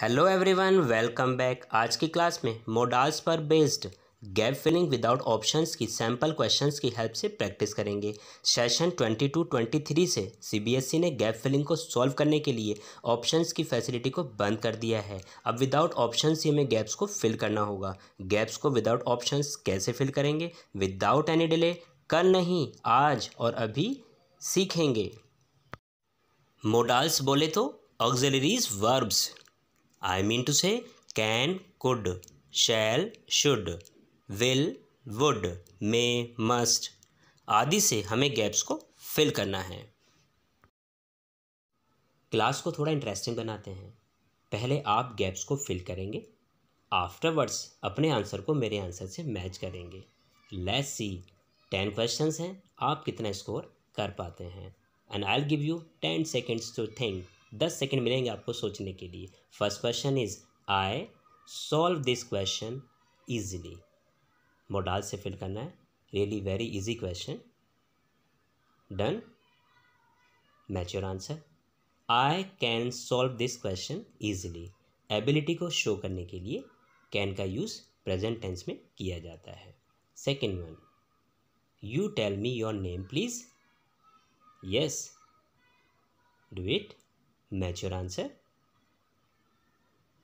Hello everyone welcome back आज की class में मोडाल्स पर based gap filling without options की सैम्पल क्वेश्चंस की हेल्प से प्रैक्टिस करेंगे सेशन 22-23 से सीबीएसई e ने गैप फिलिंग को सॉल्व करने के लिए ऑप्शंस की फैसिलिटी को बंद कर दिया है अब विदाउट ऑप्शंस ही हमें गैप्स को फिल करना होगा गैप्स को विदाउट ऑप्शंस कैसे फिल करेंगे विदाउट एनी डिले कल नहीं आज और अभी सीखेंगे मोडाल्स बोले तो auxiliaries verbs I mean to say can could shall should will would may must आदि से हमें गैप्स को फिल करना है क्लास को थोड़ा इंटरेस्टिंग बनाते हैं पहले आप गैप्स को फिल करेंगे आफ्टरवर्ड्स अपने आंसर को मेरे आंसर से मैच करेंगे लेट्स सी टेन क्वेश्चंस हैं आप कितना स्कोर कर पाते हैं and I give you ten seconds to think दस सेकेंड मिलेंगे आपको सोचने के लिए first question is I solve this question easily modal से फिल करना है really very easy question done match your answer I can solve this question easily ability को शो करने के लिए कैन का यूज़ प्रेजेंट टेंस में किया जाता है second one you tell me your name please yes do it match your answer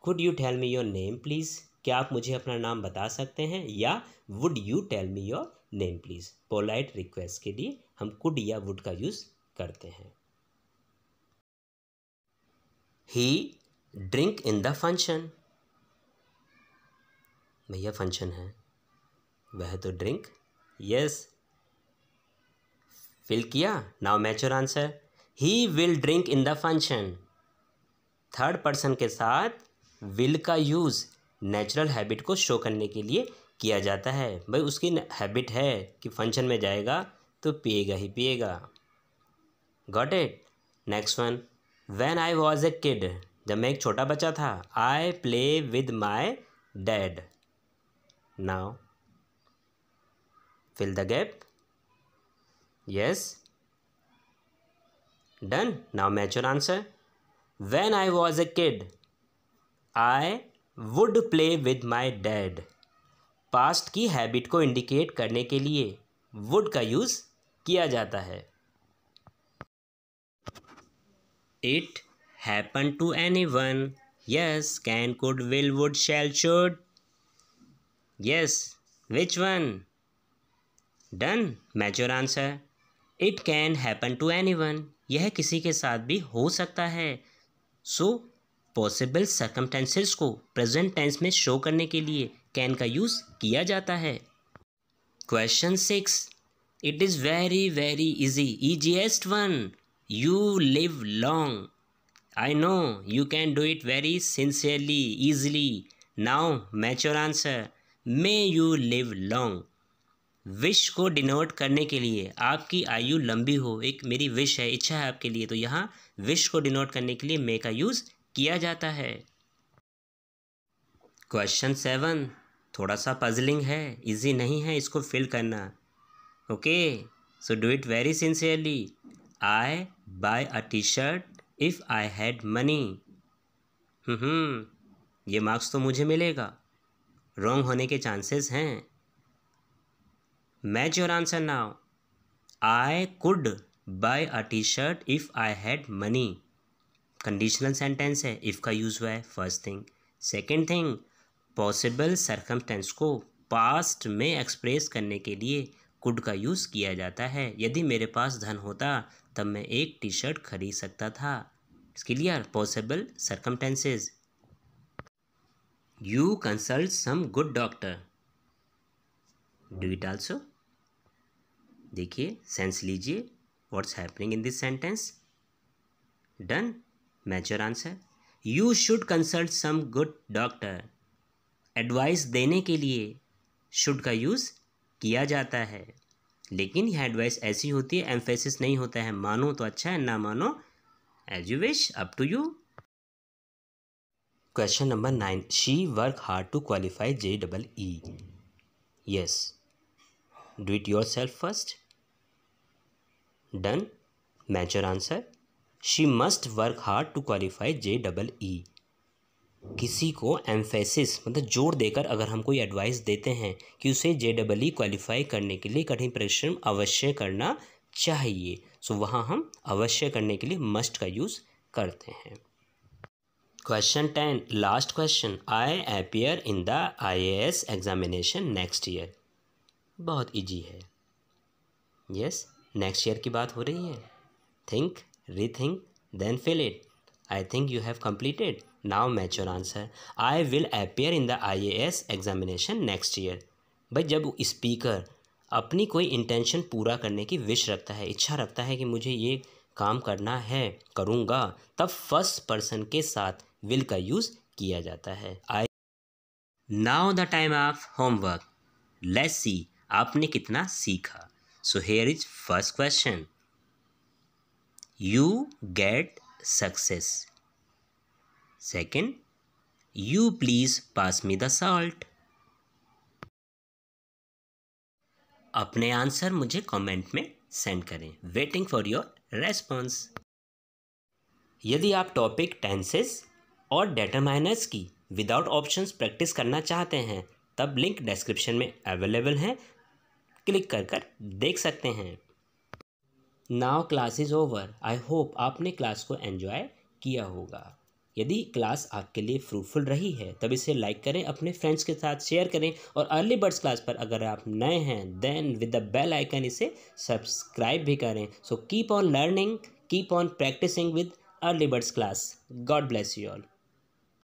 could you tell me your name please क्या आप मुझे अपना नाम बता सकते हैं या would you tell me your name please polite request के लिए हम कुड या वुड का यूज़ करते हैं he drink in the function भैया फंक्शन है वह तो ड्रिंक यस फिल किया now match your answer he will drink in the function third person के साथ विल का यूज़ नेचुरल हैबिट को शो करने के लिए किया जाता है भाई उसकी हैबिट है कि फंक्शन में जाएगा तो पिएगा ही पिएगा got it next one when I was a kid जब मैं एक छोटा बच्चा था I play with my dad now fill the gap yes done now match answer when I was was kid I would play play my dad past की habit को indicate करने के लिए वुड का यूज़ किया जाता है it happen to anyone yes can could will would shall should yes which one done match your answer it can happen to anyone यह किसी के साथ भी हो सकता है सो पॉसिबल सर्कमटेंसेस को प्रेजेंट टेंस में शो करने के लिए कैन का यूज़ किया जाता है question six it is very very easy easiest one you live long I know you can do it very sincerely easily now match your answer may you live long wish को denote करने के लिए आपकी आयु लंबी हो एक मेरी विश है इच्छा है आपके लिए तो यहाँ विश को डिनोट करने के लिए मे का यूज़ किया जाता है क्वेश्चन सेवन थोड़ा सा पजलिंग है इजी नहीं है इसको फिल करना okay so do it very sincerely I buy a T shirt if I had money hmm ये मार्क्स तो मुझे मिलेगा रॉन्ग होने के चांसेस हैं match your answer now I could buy a T shirt if I had money conditional sentence है if का use हुआ है first thing second thing possible circumstances को पास्ट में एक्सप्रेस करने के लिए कुड का यूज़ किया जाता है यदि मेरे पास धन होता तब मैं एक टी शर्ट खरीद सकता था clear possible circumstances you consult some good doctor do it also देखिए सेंस लीजिए what's happening in this sentence done match your answer you should consult some good doctor advice देने के लिए शुड का यूज़ किया जाता है लेकिन यह एडवाइस ऐसी होती है एम्फेसिस नहीं होता है मानो तो अच्छा है ना मानो as you wish up to you question number nine she work hard to qualify J double E yes do it yourself first done match your answer she must work hard to qualify J double E किसी को emphasis मतलब जोर देकर अगर हम कोई advice देते हैं कि उसे जे डबल ई क्वालिफाई करने के लिए कठिन परिश्रम अवश्य करना चाहिए सो तो so, वहाँ हम अवश्य करने के लिए मस्ट का यूज़ करते हैं question ten last question I appear in the I S examination next year बहुत ईजी है यस yes? नेक्स्ट ईयर की बात हो रही है think rethink then fill it I think you have completed now match your answer I will appear in the I A S examination next year भाई जब speaker अपनी कोई intention पूरा करने की विश रखता है इच्छा रखता है कि मुझे ये काम करना है करूँगा तब फर्स्ट पर्सन के साथ विल का यूज़ किया जाता है I now the time of homework let's see आपने कितना सीखा so here is first question you get success second you please pass me the salt अपने आंसर मुझे कमेंट में सेंड करें वेटिंग फॉर योर रेस्पॉन्स यदि आप टॉपिक टेंसेस और डेटामाइनस की विदाउट ऑप्शंस प्रैक्टिस करना चाहते हैं तब लिंक डिस्क्रिप्शन में अवेलेबल हैं क्लिक कर कर देख सकते हैं now class is over I hope आपने क्लास को एन्जॉय किया होगा यदि क्लास आपके लिए फ्रूटफुल रही है तब इसे लाइक करें अपने फ्रेंड्स के साथ शेयर करें और अर्ली बर्ड्स क्लास पर अगर आप नए हैं then with the bell icon इसे सब्सक्राइब भी करें so keep on learning keep on practicing with early birds class God bless you all